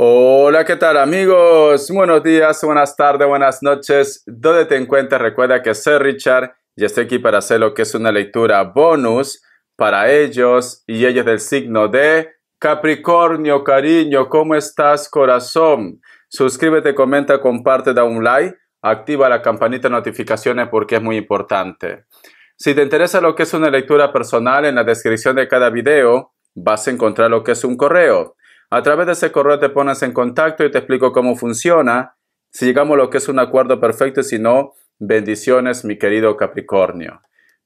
Hola, ¿qué tal amigos? Buenos días, buenas tardes, buenas noches. ¿Dónde te encuentras? Recuerda que soy Richard y estoy aquí para hacer lo que es una lectura bonus para ellos y ellos del signo de Capricornio, cariño. ¿Cómo estás, corazón? Suscríbete, comenta, comparte, da un like, activa la campanita de notificaciones porque es muy importante. Si te interesa lo que es una lectura personal, en la descripción de cada video vas a encontrar lo que es un correo a través de ese correo te pones en contacto y te explico cómo funciona, si llegamos a lo que es un acuerdo perfecto y si no, bendiciones mi querido Capricornio.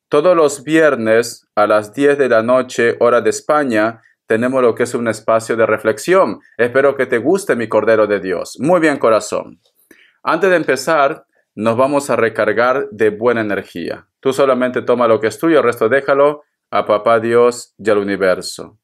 Todos los viernes a las 10 de la noche, hora de España, tenemos lo que es un espacio de reflexión. Espero que te guste mi Cordero de Dios. Muy bien, corazón. Antes de empezar, nos vamos a recargar de buena energía. Tú solamente toma lo que es tuyo, el resto déjalo a Papá Dios y al universo.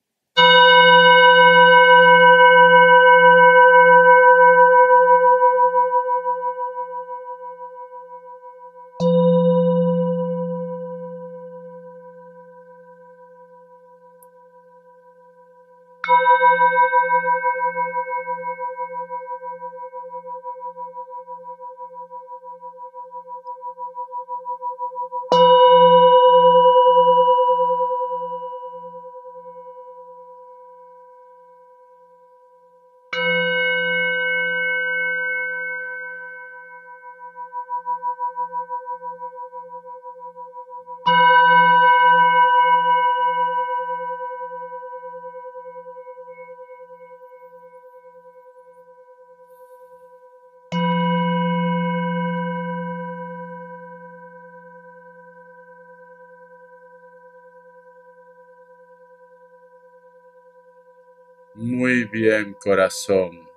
bien, corazón.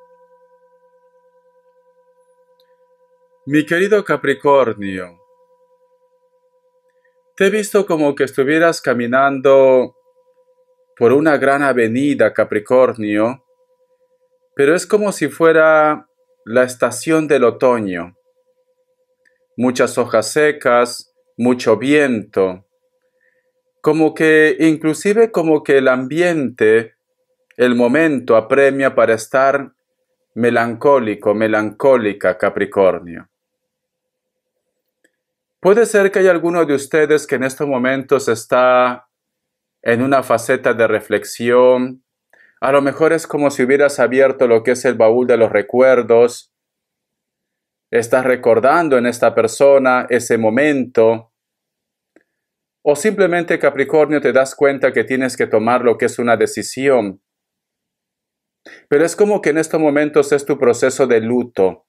Mi querido Capricornio, te he visto como que estuvieras caminando por una gran avenida, Capricornio, pero es como si fuera la estación del otoño. Muchas hojas secas, mucho viento, como que inclusive como que el ambiente el momento apremia para estar melancólico, melancólica, Capricornio. Puede ser que haya alguno de ustedes que en estos momentos está en una faceta de reflexión. A lo mejor es como si hubieras abierto lo que es el baúl de los recuerdos. Estás recordando en esta persona ese momento. O simplemente Capricornio te das cuenta que tienes que tomar lo que es una decisión pero es como que en estos momentos es tu proceso de luto.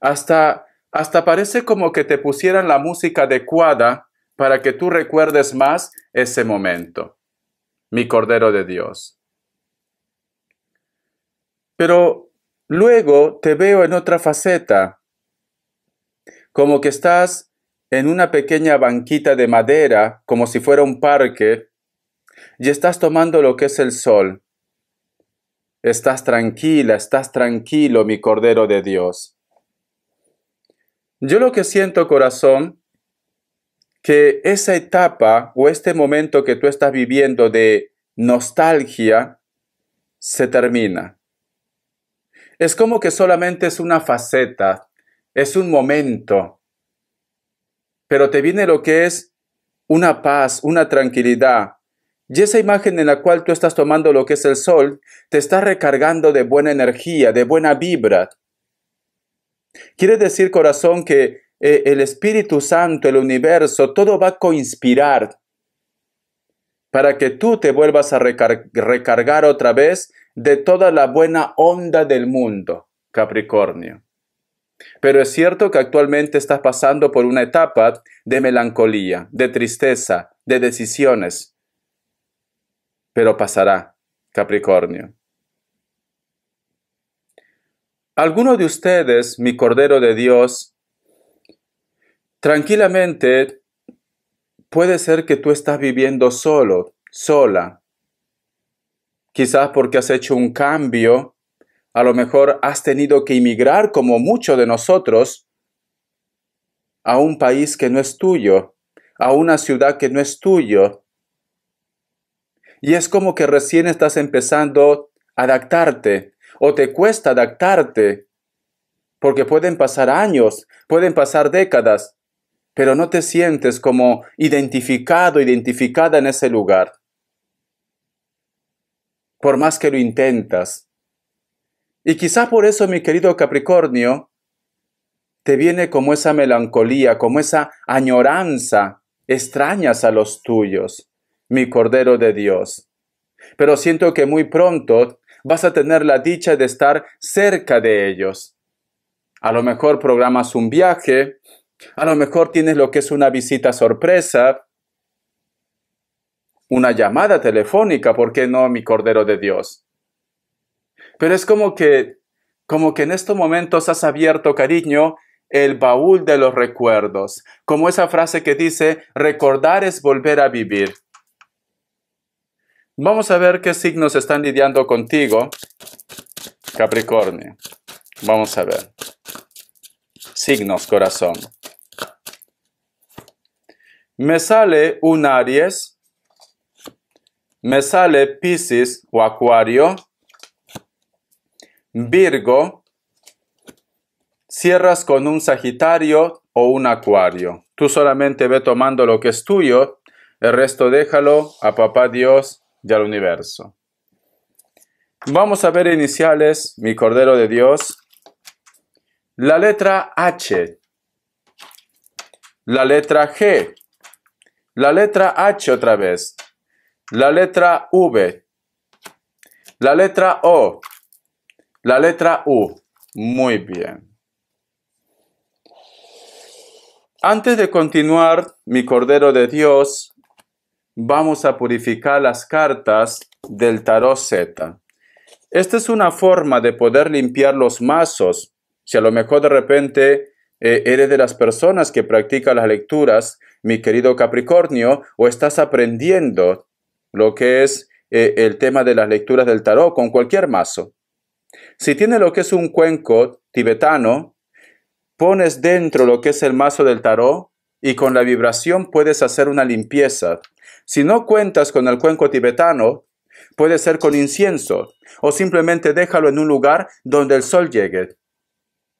Hasta, hasta parece como que te pusieran la música adecuada para que tú recuerdes más ese momento, mi Cordero de Dios. Pero luego te veo en otra faceta, como que estás en una pequeña banquita de madera, como si fuera un parque, y estás tomando lo que es el sol. Estás tranquila, estás tranquilo, mi Cordero de Dios. Yo lo que siento, corazón, que esa etapa o este momento que tú estás viviendo de nostalgia se termina. Es como que solamente es una faceta, es un momento, pero te viene lo que es una paz, una tranquilidad, y esa imagen en la cual tú estás tomando lo que es el sol, te está recargando de buena energía, de buena vibra. Quiere decir, corazón, que eh, el Espíritu Santo, el universo, todo va a inspirar para que tú te vuelvas a recargar otra vez de toda la buena onda del mundo, Capricornio. Pero es cierto que actualmente estás pasando por una etapa de melancolía, de tristeza, de decisiones pero pasará, Capricornio. Alguno de ustedes, mi Cordero de Dios, tranquilamente puede ser que tú estás viviendo solo, sola, quizás porque has hecho un cambio, a lo mejor has tenido que emigrar como muchos de nosotros a un país que no es tuyo, a una ciudad que no es tuyo, y es como que recién estás empezando a adaptarte o te cuesta adaptarte, porque pueden pasar años, pueden pasar décadas, pero no te sientes como identificado, identificada en ese lugar. Por más que lo intentas. Y quizá por eso, mi querido Capricornio, te viene como esa melancolía, como esa añoranza extrañas a los tuyos mi Cordero de Dios. Pero siento que muy pronto vas a tener la dicha de estar cerca de ellos. A lo mejor programas un viaje, a lo mejor tienes lo que es una visita sorpresa, una llamada telefónica, ¿por qué no mi Cordero de Dios? Pero es como que, como que en estos momentos has abierto, cariño, el baúl de los recuerdos, como esa frase que dice, recordar es volver a vivir. Vamos a ver qué signos están lidiando contigo, Capricornio. Vamos a ver. Signos, corazón. Me sale un Aries, me sale Pisces o Acuario, Virgo, cierras con un Sagitario o un Acuario. Tú solamente ve tomando lo que es tuyo, el resto déjalo a Papá Dios del universo. Vamos a ver iniciales, mi Cordero de Dios. La letra H. La letra G. La letra H otra vez. La letra V. La letra O. La letra U. Muy bien. Antes de continuar, mi Cordero de Dios, vamos a purificar las cartas del tarot Z. Esta es una forma de poder limpiar los mazos. Si a lo mejor de repente eh, eres de las personas que practica las lecturas, mi querido Capricornio, o estás aprendiendo lo que es eh, el tema de las lecturas del tarot con cualquier mazo. Si tiene lo que es un cuenco tibetano, pones dentro lo que es el mazo del tarot y con la vibración puedes hacer una limpieza. Si no cuentas con el cuenco tibetano, puede ser con incienso o simplemente déjalo en un lugar donde el sol llegue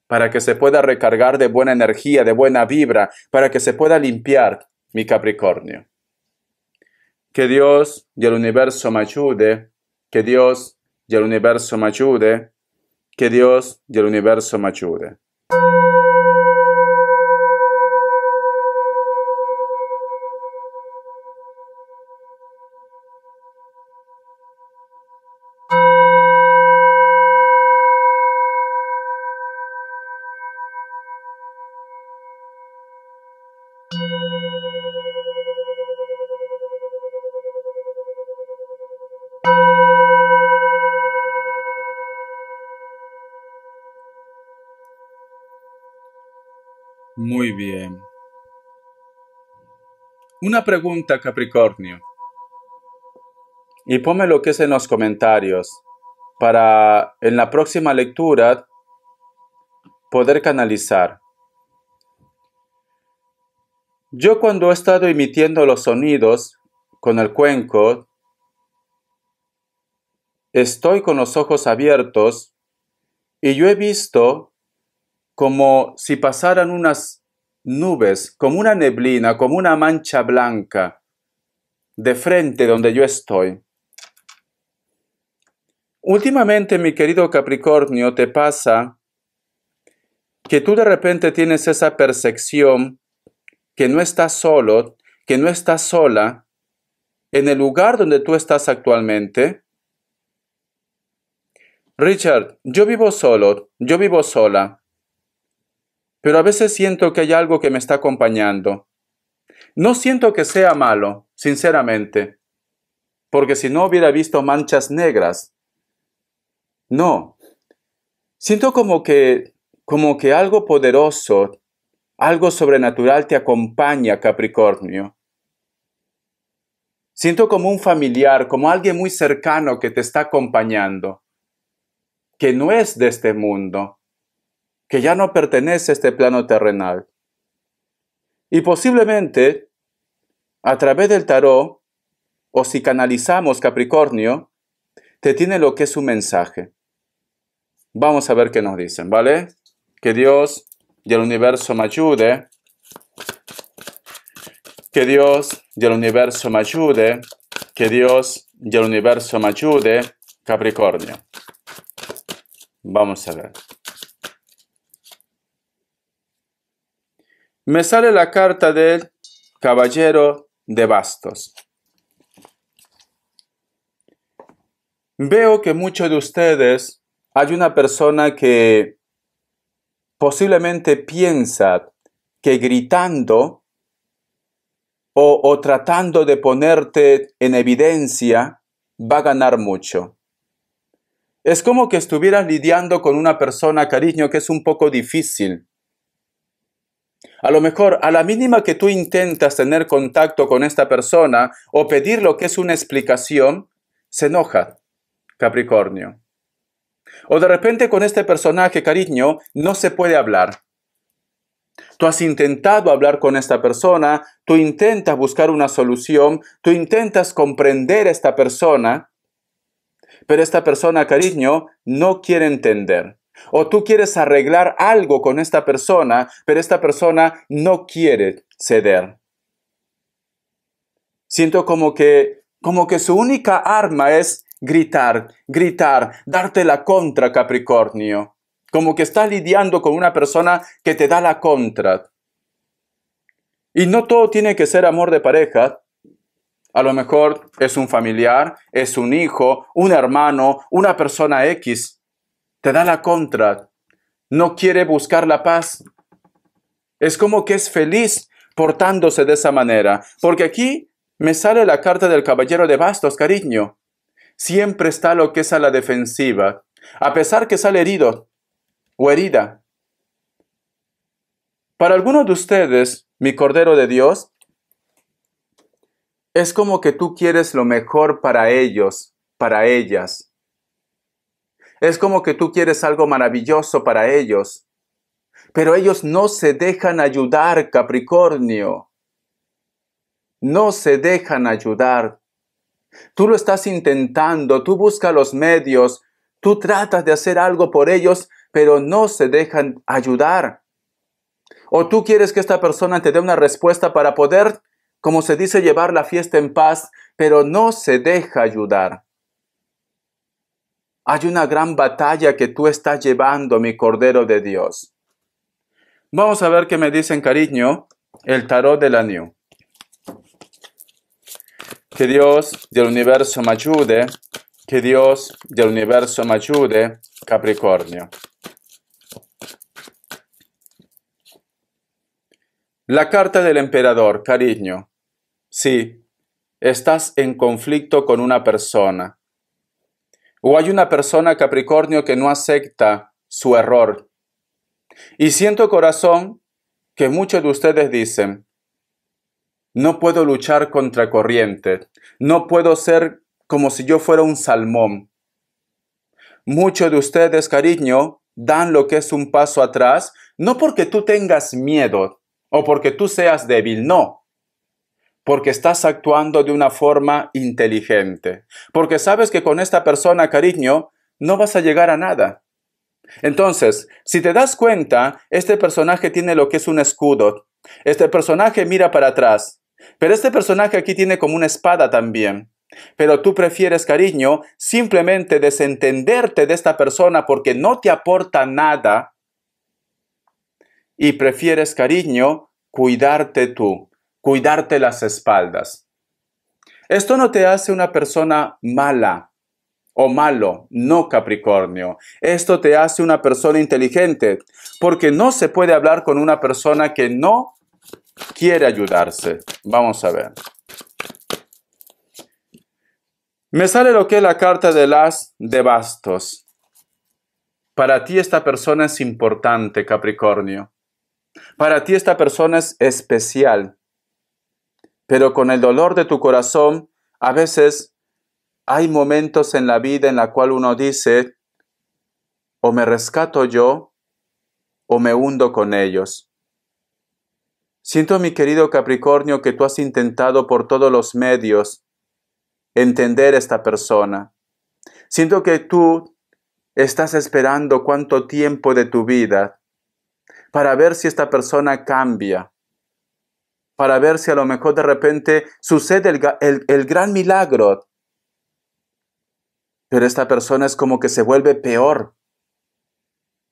para que se pueda recargar de buena energía, de buena vibra, para que se pueda limpiar mi Capricornio. Que Dios y el universo me ayude, que Dios y el universo me ayude, que Dios y el universo me ayude. bien. Una pregunta, Capricornio. Y ponme lo que es en los comentarios para en la próxima lectura poder canalizar. Yo cuando he estado emitiendo los sonidos con el cuenco, estoy con los ojos abiertos y yo he visto como si pasaran unas nubes, como una neblina, como una mancha blanca, de frente donde yo estoy. Últimamente, mi querido Capricornio, te pasa que tú de repente tienes esa percepción que no estás solo, que no estás sola en el lugar donde tú estás actualmente. Richard, yo vivo solo, yo vivo sola pero a veces siento que hay algo que me está acompañando. No siento que sea malo, sinceramente, porque si no hubiera visto manchas negras. No. Siento como que como que algo poderoso, algo sobrenatural te acompaña, Capricornio. Siento como un familiar, como alguien muy cercano que te está acompañando, que no es de este mundo, que ya no pertenece a este plano terrenal. Y posiblemente, a través del tarot, o si canalizamos Capricornio, te tiene lo que es un mensaje. Vamos a ver qué nos dicen, ¿vale? Que Dios y el universo me ayude. Que Dios y el universo me ayude. Que Dios y el universo me ayude. Capricornio. Vamos a ver. me sale la carta del caballero de bastos. Veo que muchos de ustedes hay una persona que posiblemente piensa que gritando o, tratando de ponerte en evidencia va a ganar mucho. Es como que estuvieras lidiando con una persona, cariño, que es un poco difícil. A lo mejor a la mínima que tú intentas tener contacto con esta persona o pedir lo que es una explicación, se enoja, Capricornio. O de repente con este personaje, cariño, no se puede hablar. Tú has intentado hablar con esta persona, tú intentas buscar una solución, tú intentas comprender a esta persona, pero esta persona, cariño, no quiere entender. O tú quieres arreglar algo con esta persona, pero esta persona no quiere ceder. Siento como que, como que su única arma es gritar, gritar, darte la contra, Capricornio. Como que estás lidiando con una persona que te da la contra. Y no todo tiene que ser amor de pareja. A lo mejor es un familiar, es un hijo, un hermano, una persona X te da la contra, no quiere buscar la paz. Es como que es feliz portándose de esa manera, porque aquí me sale la carta del caballero de bastos, cariño. Siempre está lo que es a la defensiva, a pesar que sale herido o herida. Para algunos de ustedes, mi Cordero de Dios, es como que tú quieres lo mejor para ellos, para ellas. Es como que tú quieres algo maravilloso para ellos, pero ellos no se dejan ayudar, Capricornio. No se dejan ayudar. Tú lo estás intentando, tú buscas los medios, tú tratas de hacer algo por ellos, pero no se dejan ayudar. O tú quieres que esta persona te dé una respuesta para poder, como se dice, llevar la fiesta en paz, pero no se deja ayudar. Hay una gran batalla que tú estás llevando, mi Cordero de Dios. Vamos a ver qué me dicen, cariño, el tarot de la New. Que Dios del universo me ayude. Que Dios del universo me ayude, Capricornio. La carta del emperador, cariño. Sí, estás en conflicto con una persona o hay una persona Capricornio que no acepta su error. Y siento corazón que muchos de ustedes dicen, no puedo luchar contra corriente, no puedo ser como si yo fuera un salmón. Muchos de ustedes, cariño, dan lo que es un paso atrás, no porque tú tengas miedo o porque tú seas débil, no, porque estás actuando de una forma inteligente, porque sabes que con esta persona, cariño, no vas a llegar a nada. Entonces, si te das cuenta, este personaje tiene lo que es un escudo. Este personaje mira para atrás, pero este personaje aquí tiene como una espada también. Pero tú prefieres, cariño, simplemente desentenderte de esta persona porque no te aporta nada. Y prefieres, cariño, cuidarte tú cuidarte las espaldas. Esto no te hace una persona mala o malo, no Capricornio. Esto te hace una persona inteligente, porque no se puede hablar con una persona que no quiere ayudarse. Vamos a ver. Me sale lo que es la carta de las de bastos. Para ti esta persona es importante, Capricornio. Para ti esta persona es especial. Pero con el dolor de tu corazón, a veces hay momentos en la vida en la cual uno dice, o me rescato yo, o me hundo con ellos. Siento, mi querido Capricornio, que tú has intentado por todos los medios entender esta persona. Siento que tú estás esperando cuánto tiempo de tu vida para ver si esta persona cambia, para ver si a lo mejor de repente sucede el, gran milagro. Pero esta persona es como que se vuelve peor,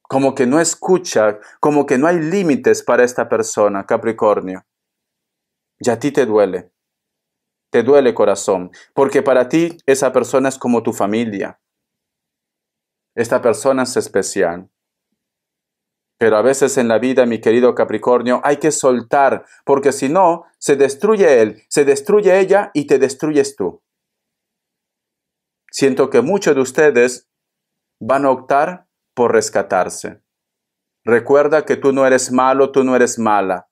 como que no escucha, como que no hay límites para esta persona, Capricornio. Y a ti te duele, te duele corazón, porque para ti esa persona es como tu familia. Esta persona es especial. Pero a veces en la vida, mi querido Capricornio, hay que soltar, porque si no, se destruye él, se destruye ella y te destruyes tú. Siento que muchos de ustedes van a optar por rescatarse. Recuerda que tú no eres malo, tú no eres mala.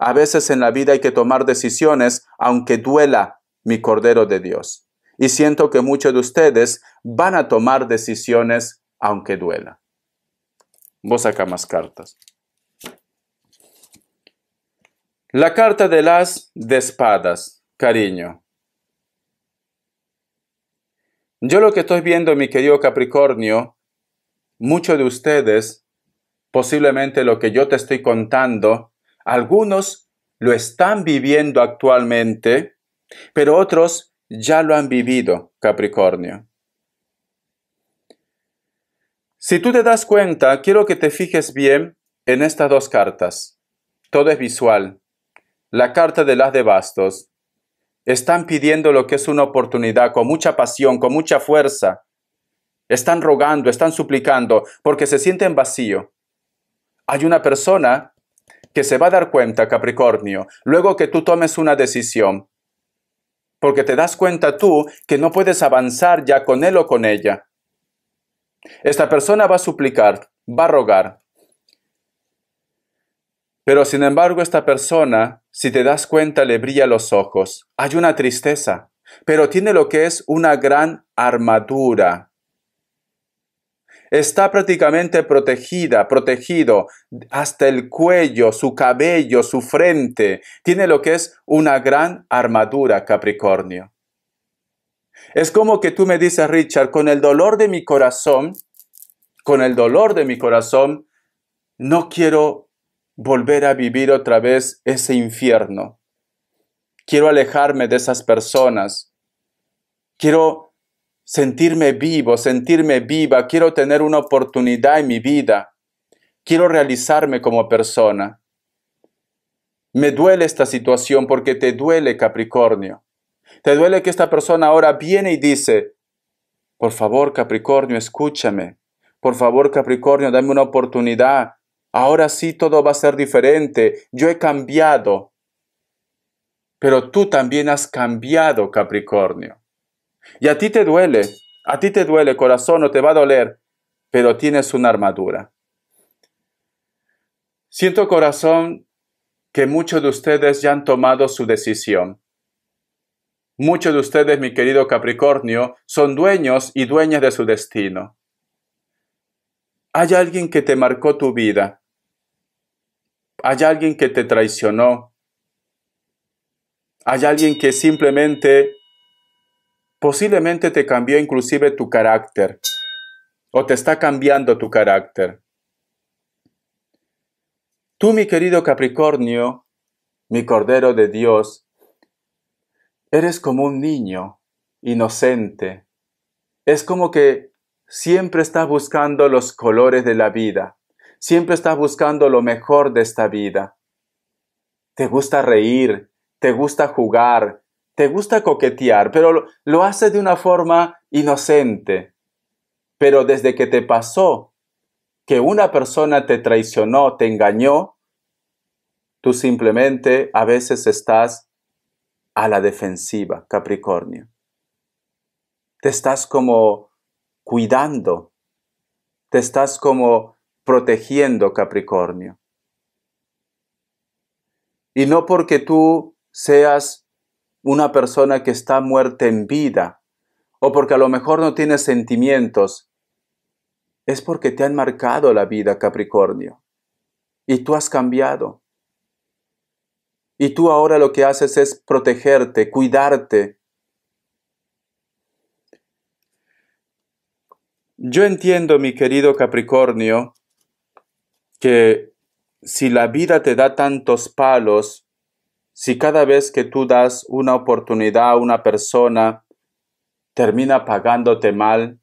A veces en la vida hay que tomar decisiones, aunque duela mi Cordero de Dios. Y siento que muchos de ustedes van a tomar decisiones, aunque duela. Vos saca más cartas. La carta de las de espadas, cariño. Yo lo que estoy viendo, mi querido Capricornio, muchos de ustedes, posiblemente lo que yo te estoy contando, algunos lo están viviendo actualmente, pero otros ya lo han vivido, Capricornio. Si tú te das cuenta, quiero que te fijes bien en estas dos cartas. Todo es visual. La carta de las de bastos. Están pidiendo lo que es una oportunidad con mucha pasión, con mucha fuerza. Están rogando, están suplicando, porque se sienten vacío. Hay una persona que se va a dar cuenta, Capricornio, luego que tú tomes una decisión, porque te das cuenta tú que no puedes avanzar ya con él o con ella. Esta persona va a suplicar, va a rogar. Pero sin embargo, esta persona, si te das cuenta, le brilla los ojos. Hay una tristeza, pero tiene lo que es una gran armadura. Está prácticamente protegida, protegido hasta el cuello, su cabello, su frente. Tiene lo que es una gran armadura, Capricornio. Es como que tú me dices, Richard, con el dolor de mi corazón, con el dolor de mi corazón, no quiero volver a vivir otra vez ese infierno. Quiero alejarme de esas personas. Quiero sentirme vivo, sentirme viva. Quiero tener una oportunidad en mi vida. Quiero realizarme como persona. Me duele esta situación porque te duele, Capricornio. Te duele que esta persona ahora viene y dice, por favor Capricornio, escúchame. Por favor Capricornio, dame una oportunidad. Ahora sí todo va a ser diferente. Yo he cambiado. Pero tú también has cambiado, Capricornio. Y a ti te duele, a ti te duele, corazón, o te va a doler, pero tienes una armadura. Siento, corazón, que muchos de ustedes ya han tomado su decisión. Muchos de ustedes, mi querido Capricornio, son dueños y dueñas de su destino. Hay alguien que te marcó tu vida. Hay alguien que te traicionó. Hay alguien que simplemente, posiblemente te cambió inclusive tu carácter o te está cambiando tu carácter. Tú, mi querido Capricornio, mi Cordero de Dios, Eres como un niño, inocente. Es como que siempre estás buscando los colores de la vida, siempre estás buscando lo mejor de esta vida. Te gusta reír, te gusta jugar, te gusta coquetear, pero lo, hace haces de una forma inocente. Pero desde que te pasó que una persona te traicionó, te engañó, tú simplemente a veces estás a la defensiva, Capricornio. Te estás como cuidando, te estás como protegiendo, Capricornio. Y no porque tú seas una persona que está muerta en vida, o porque a lo mejor no tienes sentimientos, es porque te han marcado la vida, Capricornio, y tú has cambiado. Y tú ahora lo que haces es protegerte, cuidarte. Yo entiendo, mi querido Capricornio, que si la vida te da tantos palos, si cada vez que tú das una oportunidad a una persona termina pagándote mal,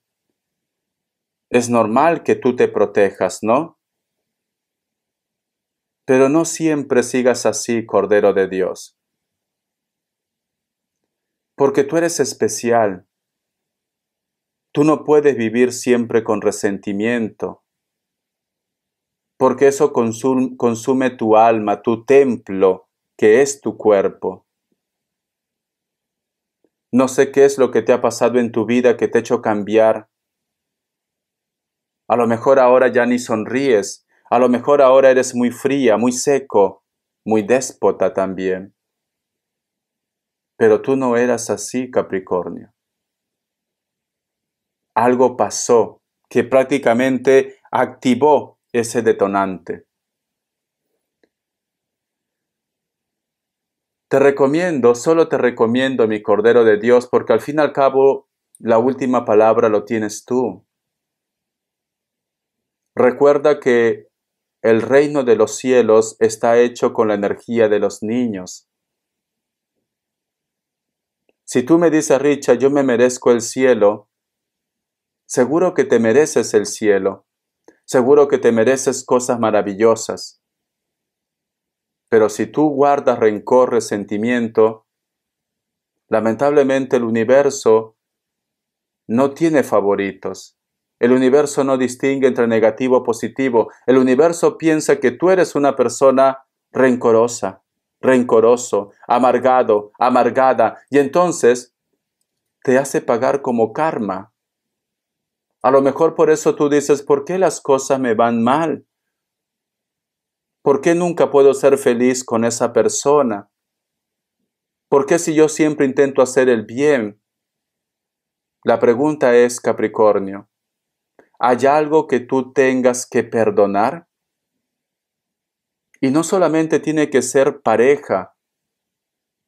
es normal que tú te protejas, ¿no? pero no siempre sigas así, Cordero de Dios. Porque tú eres especial. Tú no puedes vivir siempre con resentimiento, porque eso consume, tu alma, tu templo, que es tu cuerpo. No sé qué es lo que te ha pasado en tu vida que te ha hecho cambiar. A lo mejor ahora ya ni sonríes, a lo mejor ahora eres muy fría, muy seco, muy déspota también. Pero tú no eras así, Capricornio. Algo pasó que prácticamente activó ese detonante. Te recomiendo, solo te recomiendo, mi Cordero de Dios, porque al fin y al cabo la última palabra lo tienes tú. Recuerda que el reino de los cielos está hecho con la energía de los niños. Si tú me dices, Richa, yo me merezco el cielo, seguro que te mereces el cielo, seguro que te mereces cosas maravillosas. Pero si tú guardas rencor, resentimiento, lamentablemente el universo no tiene favoritos. El universo no distingue entre negativo o positivo. El universo piensa que tú eres una persona rencorosa, rencoroso, amargado, amargada, y entonces te hace pagar como karma. A lo mejor por eso tú dices, ¿por qué las cosas me van mal? ¿Por qué nunca puedo ser feliz con esa persona? ¿Por qué si yo siempre intento hacer el bien? La pregunta es, Capricornio, ¿Hay algo que tú tengas que perdonar? Y no solamente tiene que ser pareja,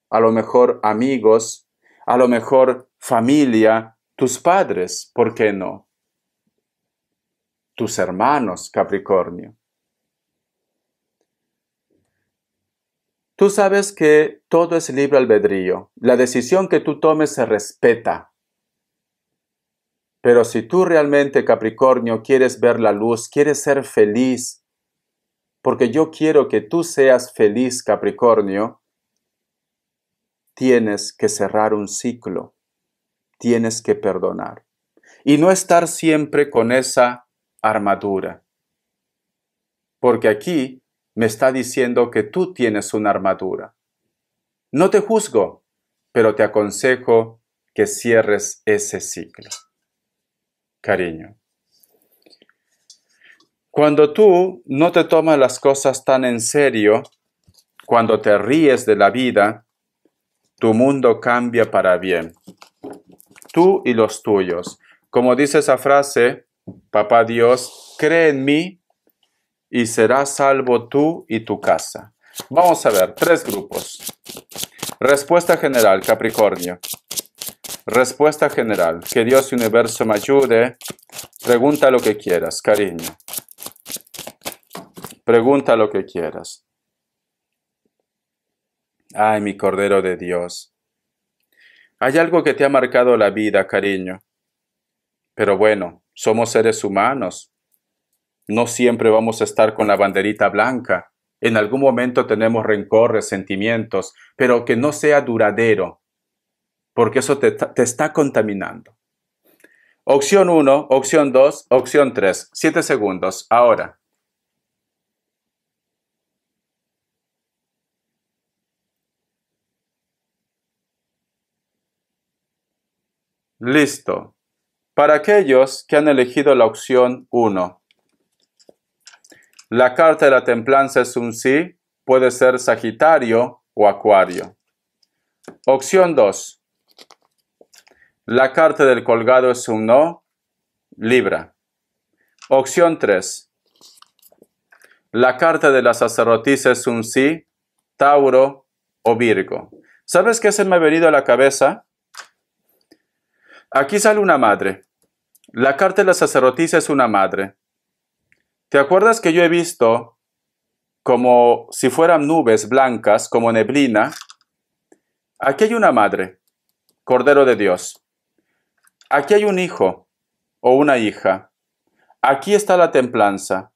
a lo mejor amigos, a lo mejor familia, tus padres, ¿por qué no? Tus hermanos, Capricornio. Tú sabes que todo es libre albedrío. La decisión que tú tomes se respeta. Pero si tú realmente, Capricornio, quieres ver la luz, quieres ser feliz, porque yo quiero que tú seas feliz, Capricornio, tienes que cerrar un ciclo, tienes que perdonar y no estar siempre con esa armadura. Porque aquí me está diciendo que tú tienes una armadura. No te juzgo, pero te aconsejo que cierres ese ciclo cariño. Cuando tú no te tomas las cosas tan en serio, cuando te ríes de la vida, tu mundo cambia para bien. Tú y los tuyos. Como dice esa frase, Papá Dios, cree en mí y serás salvo tú y tu casa. Vamos a ver, tres grupos. Respuesta general, Capricornio. Respuesta general. Que Dios universo me ayude. Pregunta lo que quieras, cariño. Pregunta lo que quieras. Ay, mi Cordero de Dios. Hay algo que te ha marcado la vida, cariño. Pero bueno, somos seres humanos. No siempre vamos a estar con la banderita blanca. En algún momento tenemos rencor, resentimientos, pero que no sea duradero, porque eso te, está contaminando. Opción 1, opción 2, opción 3. 7 segundos. Ahora. Listo. Para aquellos que han elegido la opción 1, la carta de la templanza es un sí, puede ser Sagitario o Acuario. Opción 2. La carta del colgado es un no, libra. Opción 3. La carta de la sacerdotisa es un sí, Tauro o Virgo. ¿Sabes qué se me ha venido a la cabeza? Aquí sale una madre. La carta de la sacerdotisa es una madre. ¿Te acuerdas que yo he visto como si fueran nubes blancas, como neblina? Aquí hay una madre, Cordero de Dios. Aquí hay un hijo o una hija. Aquí está la templanza.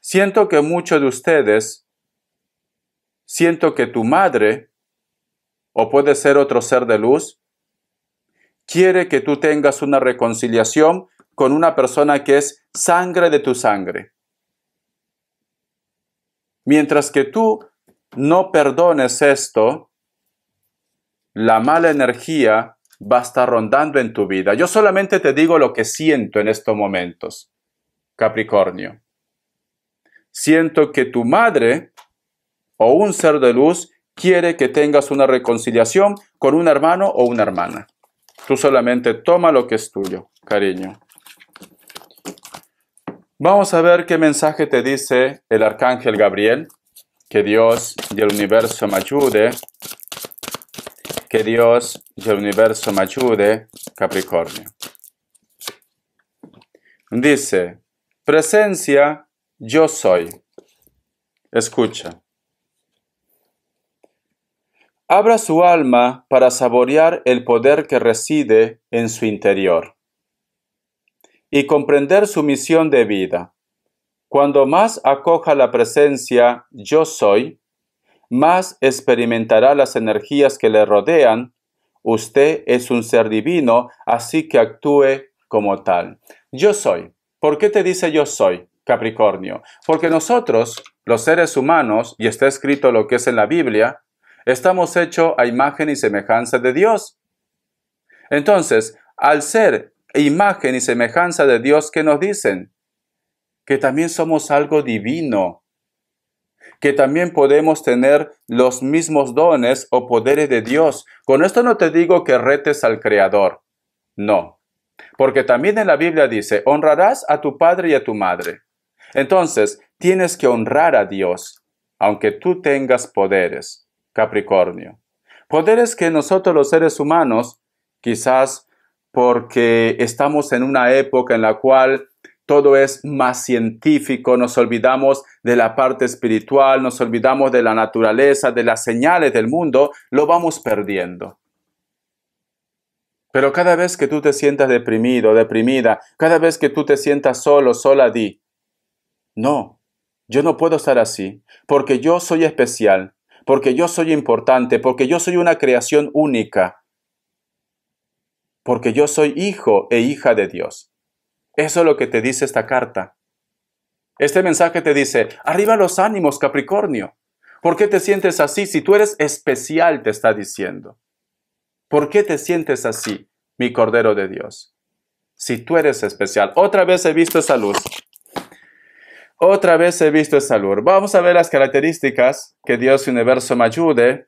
Siento que muchos de ustedes, siento que tu madre, o puede ser otro ser de luz, quiere que tú tengas una reconciliación con una persona que es sangre de tu sangre. Mientras que tú no perdones esto, la mala energía va a estar rondando en tu vida. Yo solamente te digo lo que siento en estos momentos, Capricornio. Siento que tu madre o un ser de luz quiere que tengas una reconciliación con un hermano o una hermana. Tú solamente toma lo que es tuyo, cariño. Vamos a ver qué mensaje te dice el arcángel Gabriel. Que Dios y el universo me ayude que Dios y el universo me ayude, Capricornio. Dice, presencia, yo soy. Escucha. Abra su alma para saborear el poder que reside en su interior y comprender su misión de vida. Cuando más acoja la presencia yo soy, más experimentará las energías que le rodean. Usted es un ser divino, así que actúe como tal. Yo soy. ¿Por qué te dice yo soy, Capricornio? Porque nosotros, los seres humanos, y está escrito lo que es en la Biblia, estamos hechos a imagen y semejanza de Dios. Entonces, al ser imagen y semejanza de Dios, ¿qué nos dicen? Que también somos algo divino, que también podemos tener los mismos dones o poderes de Dios. Con esto no te digo que retes al Creador, no, porque también en la Biblia dice, honrarás a tu padre y a tu madre. Entonces, tienes que honrar a Dios, aunque tú tengas poderes, Capricornio. Poderes que nosotros los seres humanos, quizás porque estamos en una época en la cual todo es más científico, nos olvidamos de la parte espiritual, nos olvidamos de la naturaleza, de las señales del mundo, lo vamos perdiendo. Pero cada vez que tú te sientas deprimido, deprimida, cada vez que tú te sientas solo, sola, di, no, yo no puedo estar así, porque yo soy especial, porque yo soy importante, porque yo soy una creación única, porque yo soy hijo e hija de Dios. Eso es lo que te dice esta carta. Este mensaje te dice, arriba los ánimos, Capricornio. ¿Por qué te sientes así si tú eres especial? Te está diciendo. ¿Por qué te sientes así, mi Cordero de Dios? Si tú eres especial. Otra vez he visto esa luz. Otra vez he visto esa luz. Vamos a ver las características que Dios y el universo me ayude.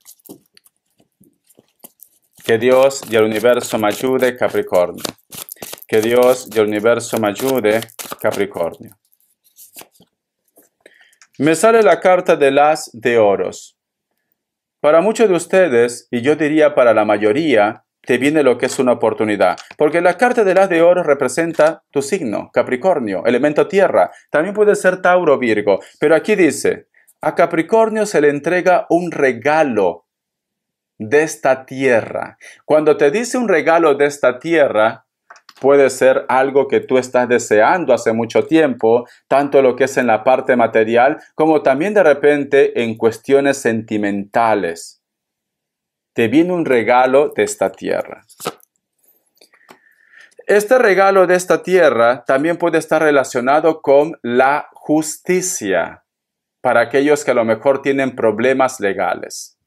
Que Dios y el universo me ayude, Capricornio. Que Dios y el universo me ayude, Capricornio. Me sale la carta de las de oros. Para muchos de ustedes, y yo diría para la mayoría, te viene lo que es una oportunidad. Porque la carta de las de oros representa tu signo, Capricornio, elemento tierra. También puede ser Tauro Virgo. Pero aquí dice, a Capricornio se le entrega un regalo de esta tierra. Cuando te dice un regalo de esta tierra, puede ser algo que tú estás deseando hace mucho tiempo, tanto lo que es en la parte material como también de repente en cuestiones sentimentales. Te viene un regalo de esta tierra. Este regalo de esta tierra también puede estar relacionado con la justicia para aquellos que a lo mejor tienen problemas legales.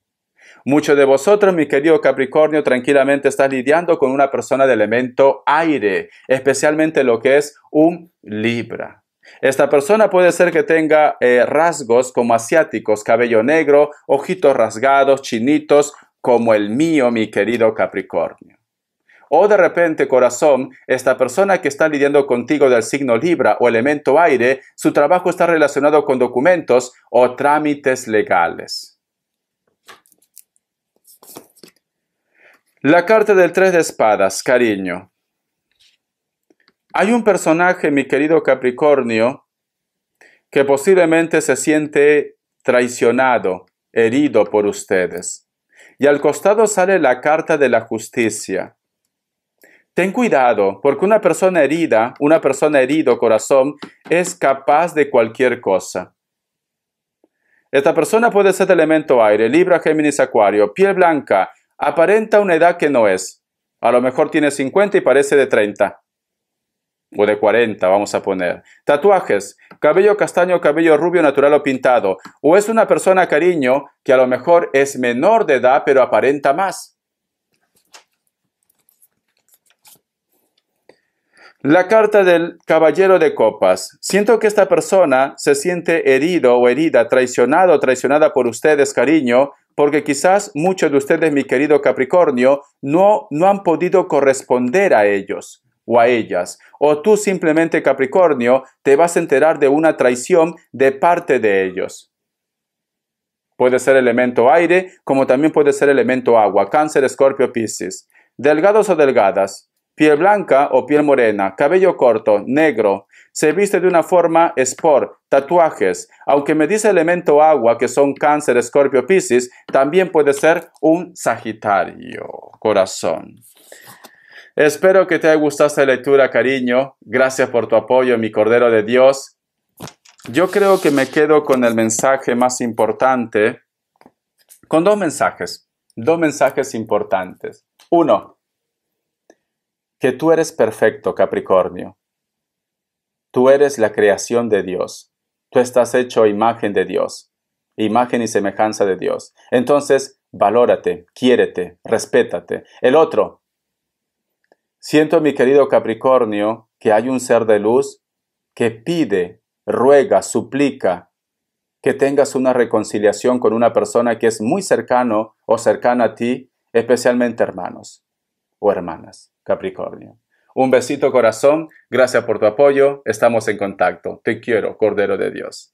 Muchos de vosotros, mi querido Capricornio, tranquilamente estás lidiando con una persona de elemento aire, especialmente lo que es un Libra. Esta persona puede ser que tenga eh, rasgos como asiáticos, cabello negro, ojitos rasgados, chinitos, como el mío, mi querido Capricornio. O de repente, corazón, esta persona que está lidiando contigo del signo Libra o elemento aire, su trabajo está relacionado con documentos o trámites legales. La carta del tres de espadas, cariño. Hay un personaje, mi querido Capricornio, que posiblemente se siente traicionado, herido por ustedes. Y al costado sale la carta de la justicia. Ten cuidado, porque una persona herida, una persona herido corazón, es capaz de cualquier cosa. Esta persona puede ser de elemento aire, Libra, Géminis, Acuario, piel blanca, aparenta una edad que no es. A lo mejor tiene 50 y parece de 30. O de 40, vamos a poner. Tatuajes, cabello castaño, cabello rubio, natural o pintado. O es una persona, cariño, que a lo mejor es menor de edad, pero aparenta más. La carta del caballero de copas. Siento que esta persona se siente herido o herida, traicionado o traicionada por ustedes, cariño, porque quizás muchos de ustedes, mi querido Capricornio, no, no han podido corresponder a ellos o a ellas. O tú simplemente, Capricornio, te vas a enterar de una traición de parte de ellos. Puede ser elemento aire, como también puede ser elemento agua, cáncer, escorpio, piscis. Delgados o delgadas, piel blanca o piel morena, cabello corto, negro, se viste de una forma sport, tatuajes. Aunque me dice elemento agua que son cáncer, escorpio, piscis, también puede ser un sagitario, corazón. Espero que te haya gustado esta lectura, cariño. Gracias por tu apoyo, mi Cordero de Dios. Yo creo que me quedo con el mensaje más importante, con dos mensajes, dos mensajes importantes. Uno, que tú eres perfecto, Capricornio. Tú eres la creación de Dios. Tú estás hecho imagen de Dios, imagen y semejanza de Dios. Entonces, valórate, quiérete, respétate. El otro. Siento, mi querido Capricornio, que hay un ser de luz que pide, ruega, suplica que tengas una reconciliación con una persona que es muy cercano o cercana a ti, especialmente hermanos o hermanas, Capricornio. Un besito corazón, gracias por tu apoyo, estamos en contacto. Te quiero, Cordero de Dios.